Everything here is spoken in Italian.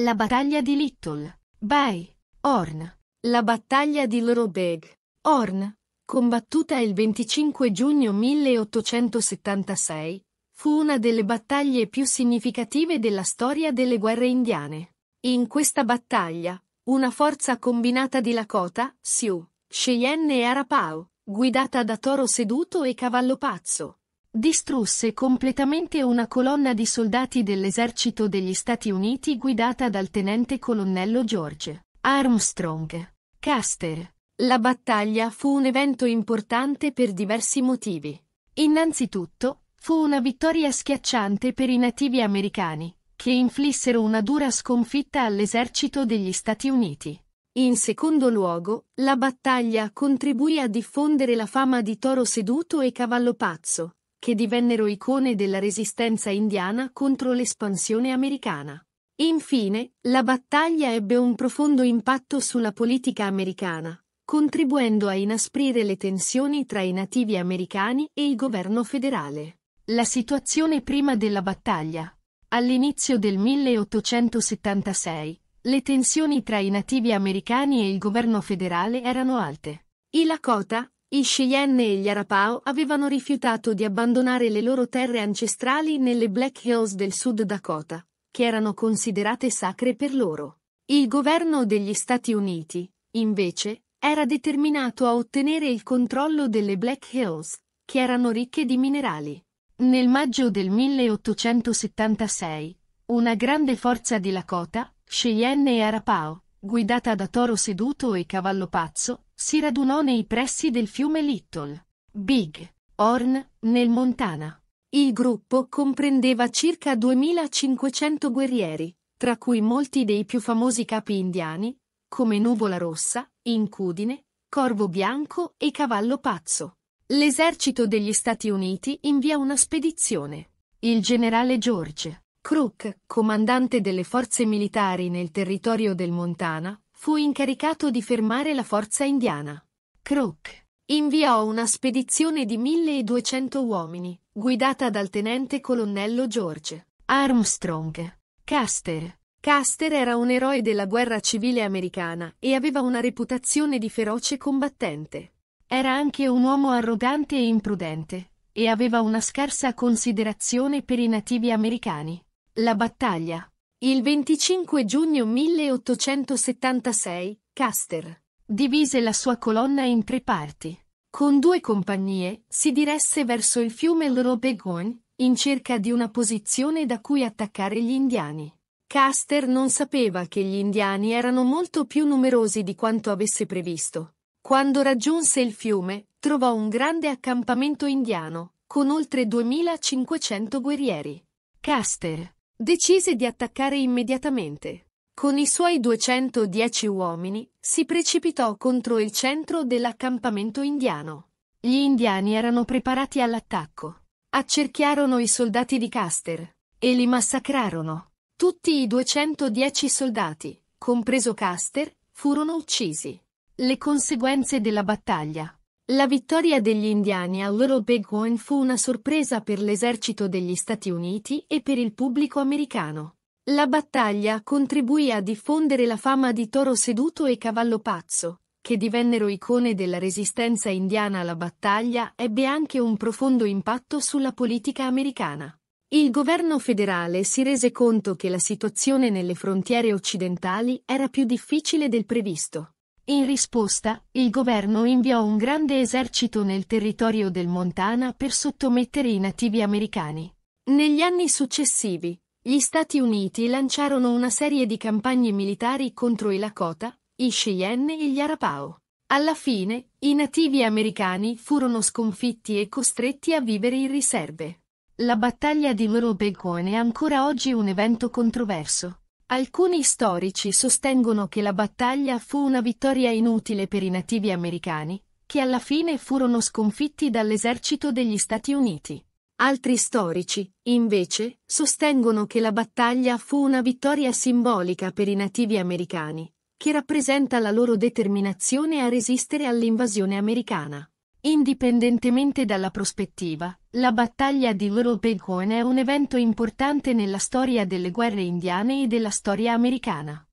La battaglia di Little, Bay, Horn. La battaglia di Little Big, Horn, combattuta il 25 giugno 1876, fu una delle battaglie più significative della storia delle guerre indiane. In questa battaglia, una forza combinata di Lakota, Sioux, Cheyenne e Arapaho, guidata da toro seduto e cavallo pazzo, distrusse completamente una colonna di soldati dell'esercito degli Stati Uniti guidata dal tenente colonnello George Armstrong Custer. La battaglia fu un evento importante per diversi motivi. Innanzitutto, fu una vittoria schiacciante per i nativi americani, che inflissero una dura sconfitta all'esercito degli Stati Uniti. In secondo luogo, la battaglia contribuì a diffondere la fama di toro seduto e cavallo pazzo, che divennero icone della resistenza indiana contro l'espansione americana. Infine, la battaglia ebbe un profondo impatto sulla politica americana, contribuendo a inasprire le tensioni tra i nativi americani e il governo federale. La situazione prima della battaglia. All'inizio del 1876, le tensioni tra i nativi americani e il governo federale erano alte. I Lakota, i Cheyenne e gli Arapaho avevano rifiutato di abbandonare le loro terre ancestrali nelle Black Hills del Sud Dakota, che erano considerate sacre per loro. Il governo degli Stati Uniti, invece, era determinato a ottenere il controllo delle Black Hills, che erano ricche di minerali. Nel maggio del 1876, una grande forza di Lakota, Cheyenne e Arapaho, guidata da Toro Seduto e Cavallo Pazzo, si radunò nei pressi del fiume Little Big Horn, nel Montana. Il gruppo comprendeva circa 2500 guerrieri, tra cui molti dei più famosi capi indiani, come Nuvola Rossa, Incudine, Corvo Bianco e Cavallo Pazzo. L'esercito degli Stati Uniti invia una spedizione. Il generale George Crook, comandante delle forze militari nel territorio del Montana, fu incaricato di fermare la forza indiana. Crook inviò una spedizione di 1200 uomini, guidata dal tenente colonnello George Armstrong. Custer Custer era un eroe della guerra civile americana e aveva una reputazione di feroce combattente. Era anche un uomo arrogante e imprudente, e aveva una scarsa considerazione per i nativi americani. La battaglia il 25 giugno 1876, Caster divise la sua colonna in tre parti. Con due compagnie, si diresse verso il fiume Little in cerca di una posizione da cui attaccare gli indiani. Caster non sapeva che gli indiani erano molto più numerosi di quanto avesse previsto. Quando raggiunse il fiume, trovò un grande accampamento indiano, con oltre 2500 guerrieri. Caster decise di attaccare immediatamente. Con i suoi 210 uomini si precipitò contro il centro dell'accampamento indiano. Gli indiani erano preparati all'attacco. Accerchiarono i soldati di Caster e li massacrarono. Tutti i 210 soldati, compreso Caster, furono uccisi. Le conseguenze della battaglia la vittoria degli indiani a Little Bighorn fu una sorpresa per l'esercito degli Stati Uniti e per il pubblico americano. La battaglia contribuì a diffondere la fama di Toro Seduto e Cavallo Pazzo, che divennero icone della resistenza indiana La battaglia, ebbe anche un profondo impatto sulla politica americana. Il governo federale si rese conto che la situazione nelle frontiere occidentali era più difficile del previsto. In risposta, il governo inviò un grande esercito nel territorio del Montana per sottomettere i nativi americani. Negli anni successivi, gli Stati Uniti lanciarono una serie di campagne militari contro i Lakota, i Cheyenne e gli Arapaho. Alla fine, i nativi americani furono sconfitti e costretti a vivere in riserve. La battaglia di Morobecoin è ancora oggi un evento controverso. Alcuni storici sostengono che la battaglia fu una vittoria inutile per i nativi americani, che alla fine furono sconfitti dall'esercito degli Stati Uniti. Altri storici, invece, sostengono che la battaglia fu una vittoria simbolica per i nativi americani, che rappresenta la loro determinazione a resistere all'invasione americana. Indipendentemente dalla prospettiva, la battaglia di Little Bighorn è un evento importante nella storia delle guerre indiane e della storia americana.